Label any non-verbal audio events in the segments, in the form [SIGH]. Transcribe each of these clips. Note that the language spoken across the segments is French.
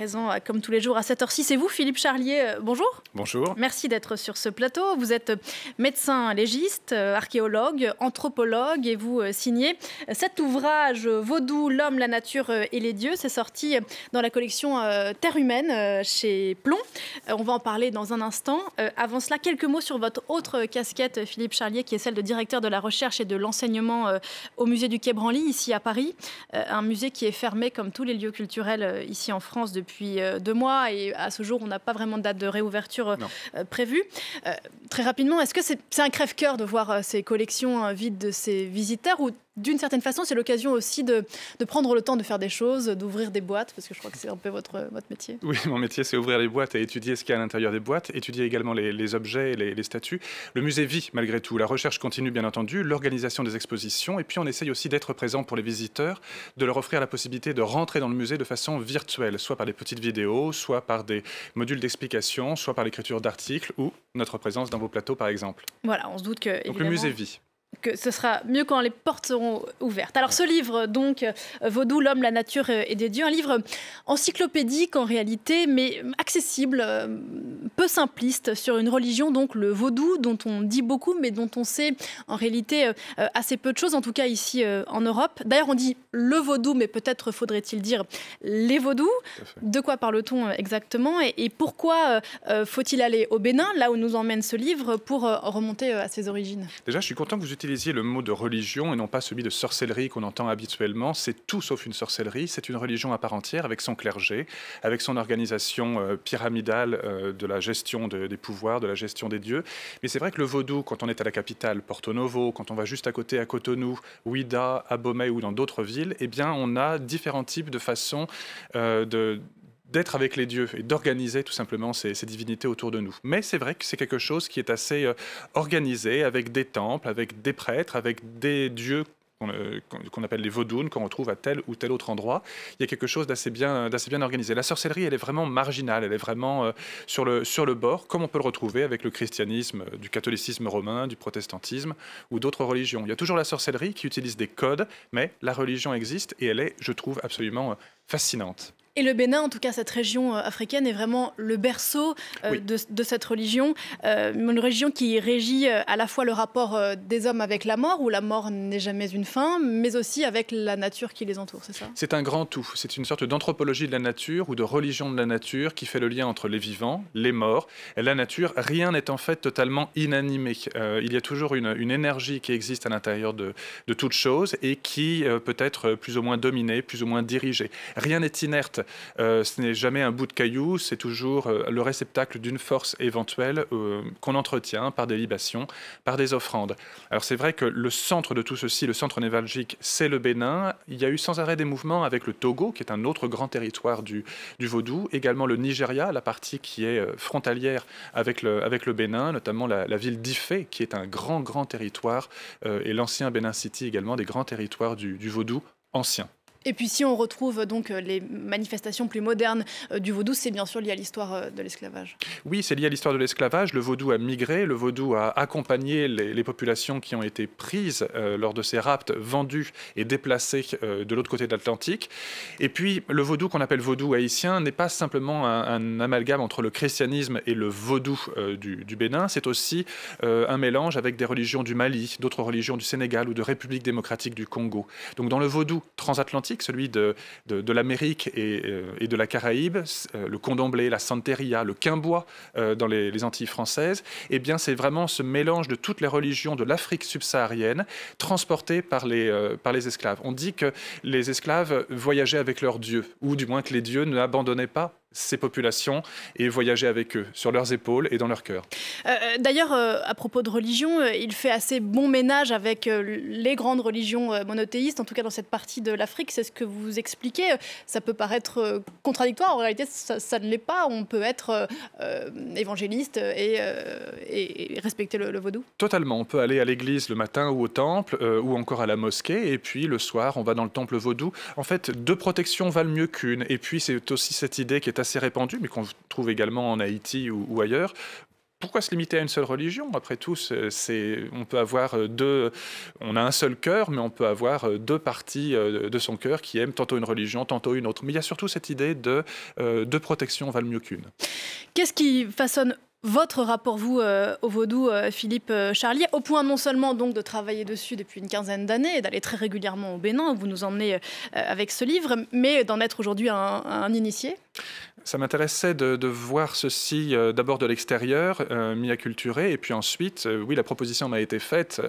présent, euh, comme tous les jours, à cette heure-ci, C'est vous, Philippe Charlier. Euh, bonjour. Bonjour. Merci d'être sur ce plateau. Vous êtes euh, médecin légiste, archéologue, anthropologue et vous signez cet ouvrage Vaudou, l'homme, la nature et les dieux. C'est sorti dans la collection Terre humaine chez Plomb. On va en parler dans un instant. Avant cela, quelques mots sur votre autre casquette, Philippe Charlier, qui est celle de directeur de la recherche et de l'enseignement au musée du Quai Branly, ici à Paris. Un musée qui est fermé comme tous les lieux culturels ici en France depuis depuis euh, deux mois et à ce jour, on n'a pas vraiment de date de réouverture euh, euh, prévue. très rapidement, est-ce que c'est un crève-cœur de voir ces collections vides de ces visiteurs ou d'une certaine façon, c'est l'occasion aussi de, prendre le temps de faire des choses, d'ouvrir des boîtes, parce que je crois que c'est un peu votre, métier. Oui, mon métier, c'est ouvrir les boîtes et étudier ce qu'il y a à l'intérieur des boîtes, étudier également les, objets, les, les, statues. Le musée vit malgré tout. La recherche continue, bien entendu, l'organisation des expositions, et puis on essaye aussi d'être présent pour les visiteurs, de leur offrir la possibilité de rentrer dans le musée de façon virtuelle, soit par des petites vidéos, soit par des modules d'explication, soit par l'écriture d'articles ou notre présence dans vos plateaux, par exemple. Voilà, on se doute que. Donc le musée vit que ce sera mieux quand les portes seront ouvertes. Alors ce livre, donc, euh, Vaudou, l'homme, la nature euh, et des dieux, un livre encyclopédique en réalité, mais accessible, euh, peu simpliste, sur une religion, donc le vaudou, dont on dit beaucoup, mais dont on sait en réalité assez peu de choses, en tout cas ici en Europe. D'ailleurs, on dit le vaudou, mais peut-être faudrait-il dire les vaudous. De quoi parle-t-on exactement et, pourquoi faut-il aller au Bénin, là où nous emmène ce livre, pour remonter à ses origines Déjà, je suis content que vous utilisez le mot de religion et non pas celui de sorcellerie qu'on entend habituellement. C'est tout sauf une sorcellerie, c'est une religion à part entière avec son clergé, avec son organisation euh, pyramidale euh, de la gestion des pouvoirs, de la gestion des dieux. Mais c'est vrai que le vaudou, quand on est à la capitale, Porto Novo, quand on va juste à côté à Cotonou, Ouida, Abomey ou dans d'autres villes, eh bien on a différents types de façons euh, de d'être avec les dieux et d'organiser tout simplement ces, divinités autour de nous. Mais c'est vrai que c'est quelque chose qui est assez euh, organisé avec des temples, avec des prêtres, avec des dieux qu'on euh, appelle les vaudounes, qu'on retrouve à tel ou tel autre endroit. Il y a quelque chose d'assez bien, bien organisé. La sorcellerie, elle est vraiment marginale, elle est vraiment euh, sur, le, sur le bord, comme on peut le retrouver avec le christianisme, du catholicisme romain, du protestantisme ou d'autres religions. Il y a toujours la sorcellerie qui utilise des codes, mais la religion existe et elle est, je trouve, absolument fascinante. Et le Bénin, en tout cas, cette région euh, africaine est vraiment le berceau euh, de, cette religion, euh, une religion qui régit à la fois le rapport des hommes avec la mort, où la mort n'est jamais une fin, mais aussi avec la nature qui les entoure, c'est ça C'est un grand tout, c'est une sorte d'anthropologie de la nature ou de religion de la nature qui fait le lien entre les vivants, les morts, et la nature. Rien n'est en fait totalement inanimé. il y a toujours une, énergie qui existe à l'intérieur de, de toute chose et qui peut être plus ou moins dominée, plus ou moins dirigée. Rien n'est inerte. Euh, ce n'est jamais un bout de caillou, c'est toujours euh, le réceptacle d'une force éventuelle euh, qu'on entretient par des libations, par des offrandes. Alors c'est vrai que le centre de tout ceci, le centre névralgique, c'est le Bénin. Il y a eu sans arrêt des mouvements avec le Togo, qui est un autre grand territoire du, Vaudou, également le Nigeria, la partie qui est frontalière avec le, Bénin, notamment la, ville d'Ifé, qui est un grand, grand territoire, et l'ancien Bénin City également, des grands territoires du Vaudou ancien. Et puis si on retrouve donc euh, les manifestations plus modernes euh, du vaudou, c'est bien sûr lié à l'histoire euh, de l'esclavage. Oui, c'est lié à l'histoire de l'esclavage. Le vaudou a migré, le vaudou a accompagné les, populations qui ont été prises lors de ces rapts, vendues et déplacées de l'autre côté de l'Atlantique. Et puis le vaudou qu'on appelle vaudou haïtien n'est pas simplement un, amalgame entre le christianisme et le vaudou du, du, Bénin, c'est aussi un mélange avec des religions du Mali, d'autres religions du Sénégal ou de République démocratique du Congo. Donc dans le vaudou transatlantique, celui de, l'Amérique euh, et, de la Caraïbe, euh, le condomblé, la santeria, le quimbois euh, dans les, Antilles françaises, eh bien c'est vraiment ce mélange de toutes les religions de l'Afrique subsaharienne transportées par les, esclaves. On dit que les esclaves voyageaient avec leurs dieux, ou du moins que les dieux ne abandonnaient pas ces populations et voyageaient avec eux, sur leurs épaules et dans leur cœur. Euh, euh, d'ailleurs, euh, à propos de religion, il fait assez bon ménage avec les grandes religions monothéistes, en tout cas dans cette partie de l'Afrique. C'est ce que vous expliquez. Ça peut paraître contradictoire. En réalité, ça, ne l'est pas. On peut être évangéliste et, respecter le, vaudou. Totalement. On peut aller à l'église le matin ou au temple ou encore à la mosquée. Et puis le soir, on va dans le temple vaudou. En fait, deux protections valent mieux qu'une. Et puis, c'est aussi cette idée qui est assez répandue, mais qu'on trouve également en Haïti ou ailleurs, pourquoi se limiter à une seule religion Après tout, c'est, on peut avoir euh, deux, on a un seul cœur, mais on peut avoir euh, deux parties euh, de son cœur qui aiment tantôt une religion, tantôt une autre. Mais il y a surtout cette idée de de protection, protections valent mieux qu'une. Qu'est-ce qui façonne votre rapport, vous, au vaudou, Philippe Charlier, au point non seulement donc de travailler dessus depuis une quinzaine d'années et d'aller très régulièrement au Bénin, où vous nous emmenez avec ce livre, mais d'en être aujourd'hui un initié ça m'intéressait de, voir ceci euh, d'abord de l'extérieur, euh, mis à culturer, et puis ensuite, euh, oui, la proposition m'a été faite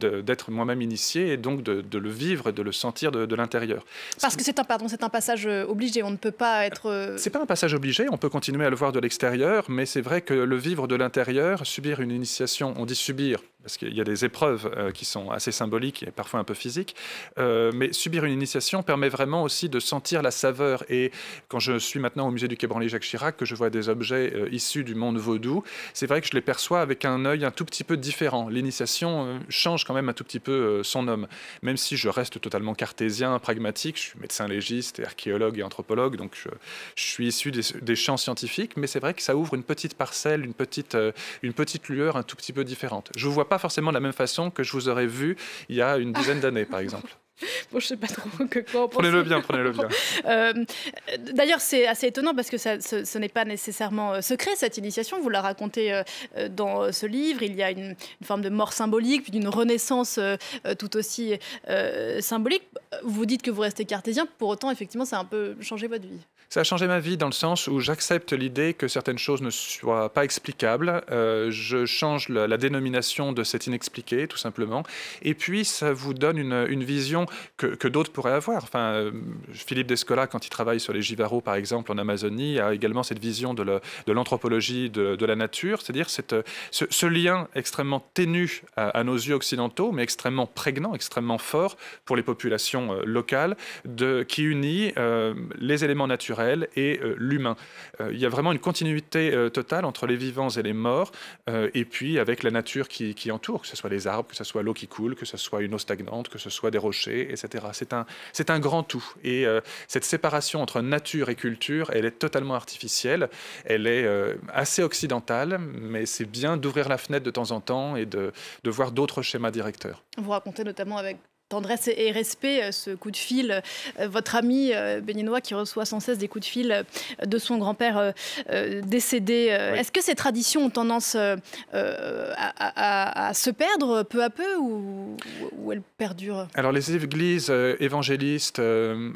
d'être moi-même initié et donc de, le vivre, de le sentir de, de l'intérieur. Parce que c'est un, pardon, c'est un passage obligé, on ne peut pas être... C'est pas un passage obligé, on peut continuer à le voir de l'extérieur, mais c'est vrai que le vivre de l'intérieur, subir une initiation, on dit subir, parce qu'il y a des épreuves euh, qui sont assez symboliques et parfois un peu physiques, euh, mais subir une initiation permet vraiment aussi de sentir la saveur. Et quand je suis maintenant au musée du Quai Jacques Chirac, que je vois des objets euh, issus du monde vaudou, c'est vrai que je les perçois avec un œil un tout petit peu différent. L'initiation change quand même un tout petit peu son homme, même si je reste totalement cartésien, pragmatique. Je suis médecin légiste, et archéologue et anthropologue, donc je, suis issu des, champs scientifiques, mais c'est vrai que ça ouvre une petite parcelle, une petite, une petite lueur un tout petit peu différente. Je vois pas forcément de la même façon que je vous aurais vu il y a une dizaine d'années, par exemple. [LAUGHS] Bon, je sais pas trop que quoi Prenez-le bien, prenez-le bien. [LAUGHS] Euh, d'ailleurs, c'est assez étonnant parce que ça, ce, n'est pas nécessairement euh, secret, cette initiation. Vous la racontez euh, dans ce livre. Il y a une, forme de mort symbolique, puis d'une renaissance tout aussi symbolique. Vous dites que vous restez cartésien. Pour autant, effectivement, ça a un peu changé votre vie. Ça a changé ma vie dans le sens où j'accepte l'idée que certaines choses ne soient pas explicables. Euh, je change la, dénomination de cet inexpliqué, tout simplement. Et puis, ça vous donne une, vision que, d'autres pourraient avoir. Enfin, euh, Philippe Descola, quand il travaille sur les Givaros, par exemple, en Amazonie, a également cette vision de l'anthropologie de, la nature, c'est-à-dire ce, ce, lien extrêmement ténu à, nos yeux occidentaux, mais extrêmement prégnant, extrêmement fort pour les populations euh, locales, de, qui unit les éléments naturels elle et euh, l'humain. Euh, il y a vraiment une continuité euh, totale entre les vivants et les morts, et puis avec la nature qui, entoure, que ce soit les arbres, que ce soit l'eau qui coule, que ce soit une eau stagnante, que ce soit des rochers, etc. C'est un, c'est un grand tout. Et cette séparation entre nature et culture, elle est totalement artificielle, elle est assez occidentale, mais c'est bien d'ouvrir la fenêtre de temps en temps et de, de voir d'autres schémas directeurs. Vous racontez notamment avec tendresse et respect, euh, ce coup de fil, euh, votre ami euh, béninois qui reçoit sans cesse des coups de fil de son grand-père décédé. Est-ce que ces traditions ont tendance à, se perdre peu à peu ou, elles perdurent Alors les églises évangélistes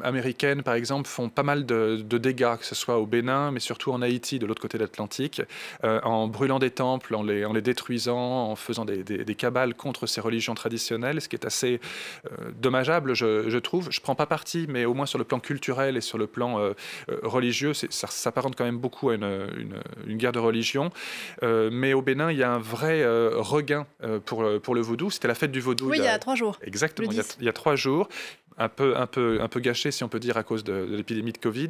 américaines, par exemple, font pas mal de, dégâts, que ce soit au Bénin, mais surtout en Haïti, de l'autre côté de l'Atlantique, en brûlant des temples, en les, détruisant, en faisant des, des, cabales contre ces religions traditionnelles, ce qui est assez euh, dommageable, je, trouve. Je prends pas parti, mais au moins sur le plan culturel et sur le plan euh, euh, religieux, ça s'apparente quand même beaucoup à une, guerre de religion. mais au Bénin, il y a un vrai regain pour, pour le vaudou. C'était la fête du vaudou. Oui, il y a, trois jours. Exactement, il y a, trois jours un peu, un, peu, gâché, si on peut dire, à cause de, l'épidémie de Covid.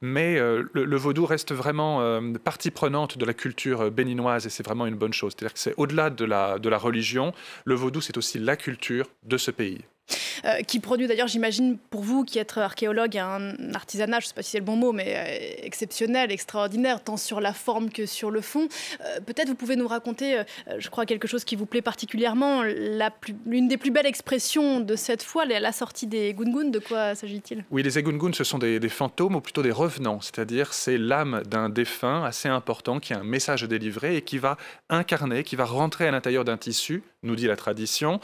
Mais euh, le, vaudou reste vraiment euh, partie prenante de la culture euh, béninoise et c'est vraiment une bonne chose. C'est-à-dire que c'est au-delà de la religion, le vaudou, c'est aussi la culture de ce pays. Euh, qui produit d'ailleurs, j'imagine, pour vous qui êtes archéologue, un artisanat, je ne sais pas si c'est le bon mot, mais euh, exceptionnel, extraordinaire, tant sur la forme que sur le fond. Euh, peut-être vous pouvez nous raconter, je crois, quelque chose qui vous plaît particulièrement, l'une des plus belles expressions de cette fois, la sortie des Gungun, de quoi s'agit-il Oui, les Egungun, ce sont des, fantômes ou plutôt des revenants, c'est-à-dire c'est l'âme d'un défunt assez important qui a un message à délivrer et qui va incarner, qui va rentrer à l'intérieur d'un tissu, nous dit la tradition,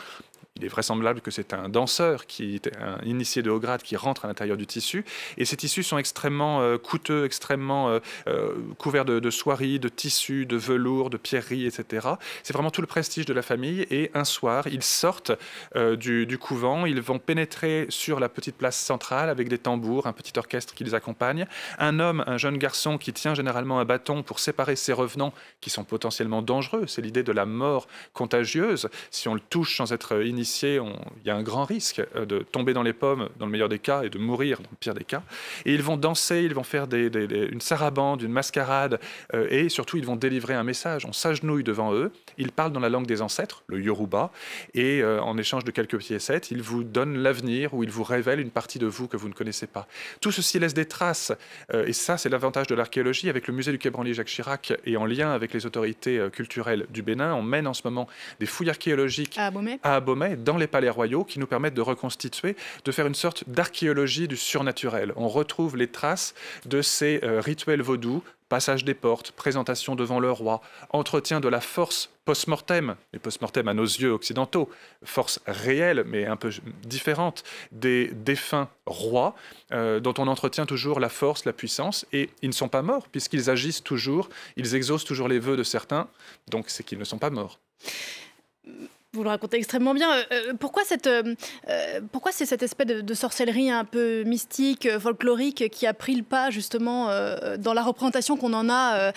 il est vraisemblable que c'est un danseur, qui est un initié de haut grade, qui rentre à l'intérieur du tissu. Et ces tissus sont extrêmement euh, coûteux, extrêmement euh, euh, couverts de, soieries, de tissus, de velours, de pierreries, etc. C'est vraiment tout le prestige de la famille. Et un soir, ils sortent du, du, couvent, ils vont pénétrer sur la petite place centrale avec des tambours, un petit orchestre qui les accompagne. Un homme, un jeune garçon qui tient généralement un bâton pour séparer ses revenants qui sont potentiellement dangereux. C'est l'idée de la mort contagieuse. Si on le touche sans être initié, il y a un grand risque euh, de tomber dans les pommes, dans le meilleur des cas, et de mourir, dans le pire des cas. Et ils vont danser, ils vont faire une sarabande, une mascarade, euh, et surtout, ils vont délivrer un message. On s'agenouille devant eux, ils parlent dans la langue des ancêtres, le yoruba, et euh, en échange de quelques piécettes, ils vous donnent l'avenir ou ils vous révèlent une partie de vous que vous ne connaissez pas. Tout ceci laisse des traces, et ça, c'est l'avantage de l'archéologie. Avec le musée du Quai Branly Jacques Chirac et en lien avec les autorités culturelles du Bénin, on mène en ce moment des fouilles archéologiques à à Abomey dans les palais royaux, qui nous permettent de reconstituer, de faire une sorte d'archéologie du surnaturel. On retrouve les traces de ces euh, rituels vaudous passage des portes, présentation devant le roi, entretien de la force post-mortem, et post-mortem à nos yeux occidentaux, force réelle mais un peu différente des défunts rois, euh, dont on entretient toujours la force, la puissance, et ils ne sont pas morts, puisqu'ils agissent toujours, ils exaucent toujours les vœux de certains, donc c'est qu'ils ne sont pas morts vous le racontez extrêmement bien. Euh, euh, pourquoi cette, euh, pourquoi c'est cette espèce de, sorcellerie un peu mystique, folklorique, qui a pris le pas justement dans la représentation qu'on en a,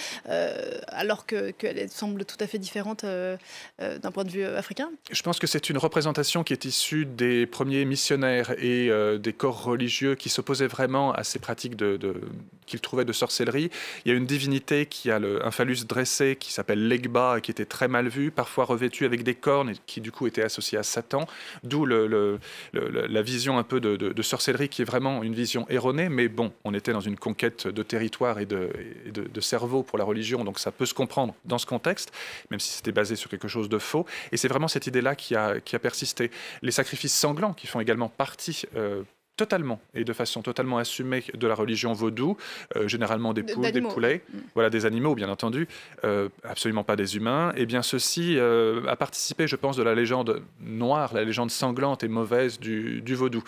alors qu'elle semble tout à fait différente d'un point de vue africain Je pense que c'est une représentation qui est issue des premiers missionnaires et des corps religieux qui s'opposaient vraiment à ces pratiques de, qu'ils trouvaient de sorcellerie. Il y a une divinité qui a un phallus dressé qui s'appelle Legba, qui était très mal vue, parfois revêtue avec des cornes qui du coup était associé à Satan, d'où le, la vision un peu de, sorcellerie qui est vraiment une vision erronée, mais bon, on était dans une conquête de territoire et de, cerveau pour la religion, donc ça peut se comprendre dans ce contexte, même si c'était basé sur quelque chose de faux, et c'est vraiment cette idée-là qui a, qui a persisté. Les sacrifices sanglants qui font également partie... Euh, totalement et de façon totalement assumée de la religion vaudou, euh, généralement des poules, des poulets, mm. voilà des animaux bien entendu, euh, absolument pas des humains. Et eh bien ceci euh, a participé, je pense, de la légende noire, la légende sanglante et mauvaise du, vaudou.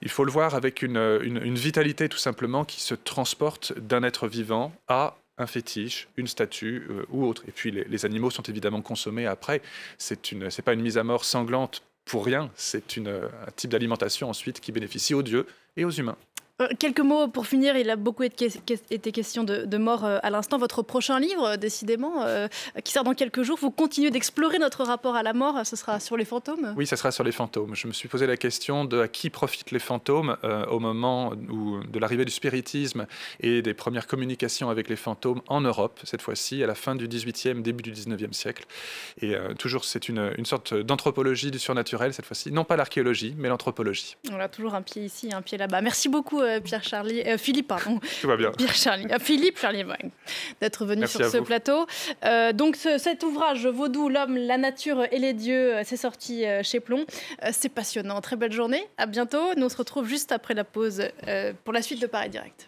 Il faut le voir avec une, vitalité tout simplement qui se transporte d'un être vivant à un fétiche, une statue ou autre. Et puis les, animaux sont évidemment consommés après. C'est une, c'est pas une mise à mort sanglante pour rien. C'est euh, un type d'alimentation ensuite qui bénéficie aux dieux et aux humains. Euh, quelques mots pour finir, il a beaucoup été question de, mort euh, à l'instant. Votre prochain livre, euh, décidément, qui sort dans quelques jours, vous continuez d'explorer notre rapport à la mort, ce sera sur les fantômes Oui, ce sera sur les fantômes. Je me suis posé la question de à qui profitent les fantômes au moment de l'arrivée du spiritisme et des premières communications avec les fantômes en Europe, cette fois-ci, à la fin du 18e, début du 19e siècle. Et toujours, c'est une, une, sorte d'anthropologie du surnaturel, cette fois-ci, non pas l'archéologie, mais l'anthropologie. On a toujours un pied ici, un pied là-bas. Merci beaucoup. Euh, Pierre Charlie, euh, Philippe, pardon. Pierre Charlie, euh, Philippe Charlie, d'être venu sur ce plateau. donc cet ouvrage, Vaudou, l'homme, la nature et les dieux, c'est sorti chez Plomb. c'est passionnant. Très belle journée. À bientôt. Nous on se retrouve juste après la pause pour la suite de Paris Direct.